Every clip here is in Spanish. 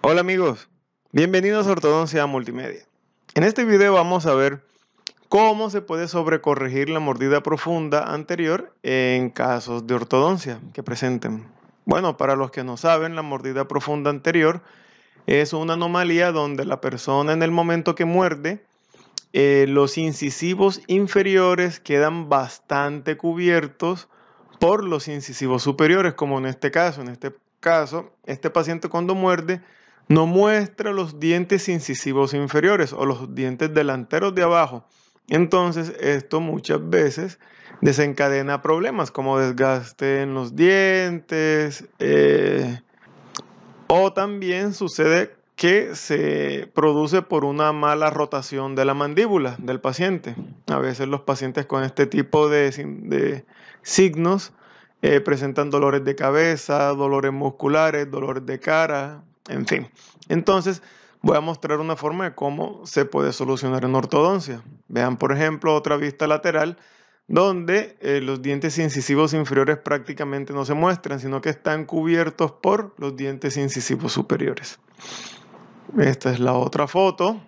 Hola amigos, bienvenidos a Ortodoncia Multimedia. En este video vamos a ver cómo se puede sobrecorregir la mordida profunda anterior en casos de ortodoncia que presenten. Bueno, para los que no saben, la mordida profunda anterior es una anomalía donde la persona en el momento que muerde, eh, los incisivos inferiores quedan bastante cubiertos por los incisivos superiores, como en este caso. En este caso, este paciente cuando muerde, no muestra los dientes incisivos inferiores o los dientes delanteros de abajo. Entonces esto muchas veces desencadena problemas como desgaste en los dientes eh, o también sucede que se produce por una mala rotación de la mandíbula del paciente. A veces los pacientes con este tipo de, signos eh, presentan dolores de cabeza, dolores musculares, dolores de cara, en fin, entonces voy a mostrar una forma de cómo se puede solucionar en ortodoncia. Vean, por ejemplo, otra vista lateral donde eh, los dientes incisivos inferiores prácticamente no se muestran, sino que están cubiertos por los dientes incisivos superiores. Esta es la otra foto.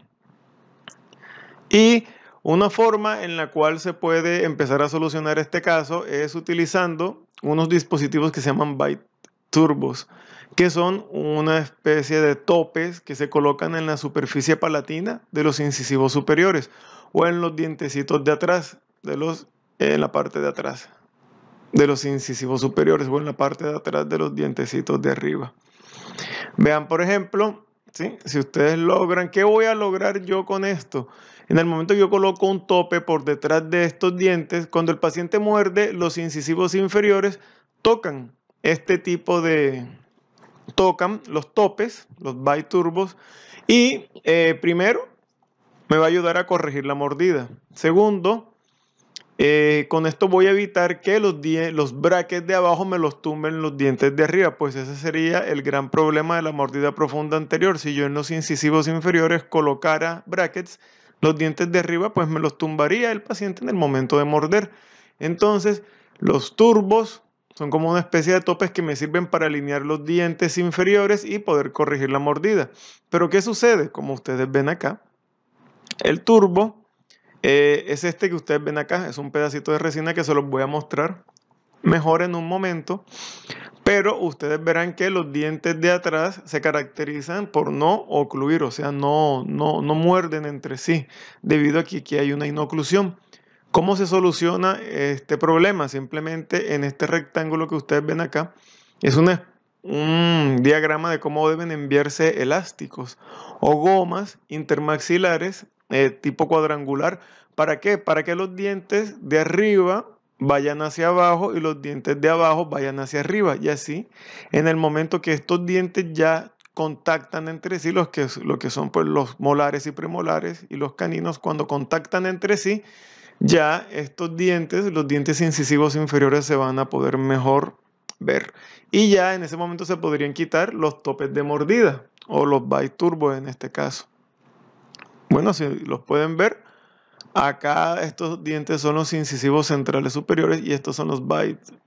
Y una forma en la cual se puede empezar a solucionar este caso es utilizando unos dispositivos que se llaman bite turbos, que son una especie de topes que se colocan en la superficie palatina de los incisivos superiores o en los dientecitos de atrás, de los, en la parte de atrás de los incisivos superiores o en la parte de atrás de los dientecitos de arriba. Vean, por ejemplo, si ustedes logran, ¿qué voy a lograr yo con esto? En el momento que yo coloco un tope por detrás de estos dientes, cuando el paciente muerde, los incisivos inferiores tocan este tipo de tocan los topes, los turbos y eh, primero me va a ayudar a corregir la mordida. Segundo, eh, con esto voy a evitar que los, los brackets de abajo me los tumben los dientes de arriba, pues ese sería el gran problema de la mordida profunda anterior. Si yo en los incisivos inferiores colocara brackets, los dientes de arriba pues me los tumbaría el paciente en el momento de morder. Entonces, los turbos son como una especie de topes que me sirven para alinear los dientes inferiores y poder corregir la mordida. Pero ¿qué sucede? Como ustedes ven acá, el turbo eh, es este que ustedes ven acá, es un pedacito de resina que se los voy a mostrar mejor en un momento, pero ustedes verán que los dientes de atrás se caracterizan por no ocluir, o sea, no, no, no muerden entre sí, debido a que aquí hay una inoclusión. ¿Cómo se soluciona este problema? Simplemente en este rectángulo que ustedes ven acá es un diagrama de cómo deben enviarse elásticos o gomas intermaxilares eh, tipo cuadrangular. ¿Para qué? Para que los dientes de arriba vayan hacia abajo y los dientes de abajo vayan hacia arriba. Y así, en el momento que estos dientes ya contactan entre sí, los que, lo que son pues, los molares y premolares y los caninos, cuando contactan entre sí, ya estos dientes, los dientes incisivos inferiores se van a poder mejor ver. Y ya en ese momento se podrían quitar los topes de mordida o los turbos en este caso. Bueno, si los pueden ver, acá estos dientes son los incisivos centrales superiores y estos son los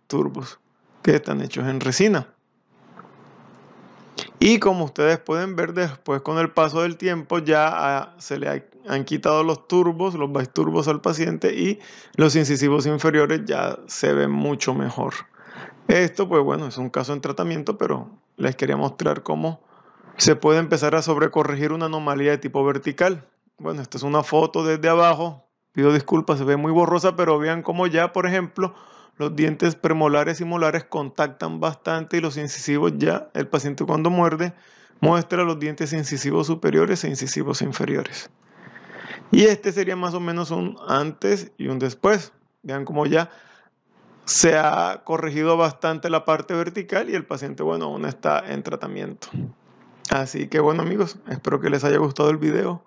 turbos que están hechos en resina. Y como ustedes pueden ver, después con el paso del tiempo ya se le han quitado los turbos, los bisturbos al paciente y los incisivos inferiores ya se ven mucho mejor. Esto, pues bueno, es un caso en tratamiento, pero les quería mostrar cómo se puede empezar a sobrecorregir una anomalía de tipo vertical. Bueno, esta es una foto desde abajo. Pido disculpas, se ve muy borrosa, pero vean cómo ya, por ejemplo, los dientes premolares y molares contactan bastante y los incisivos ya, el paciente cuando muerde, muestra los dientes incisivos superiores e incisivos inferiores. Y este sería más o menos un antes y un después. Vean como ya se ha corregido bastante la parte vertical y el paciente, bueno, aún está en tratamiento. Así que bueno amigos, espero que les haya gustado el video,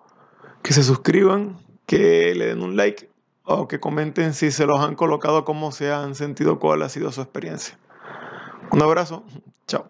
que se suscriban, que le den un like o que comenten si se los han colocado, cómo se han sentido, cuál ha sido su experiencia. Un abrazo, chao.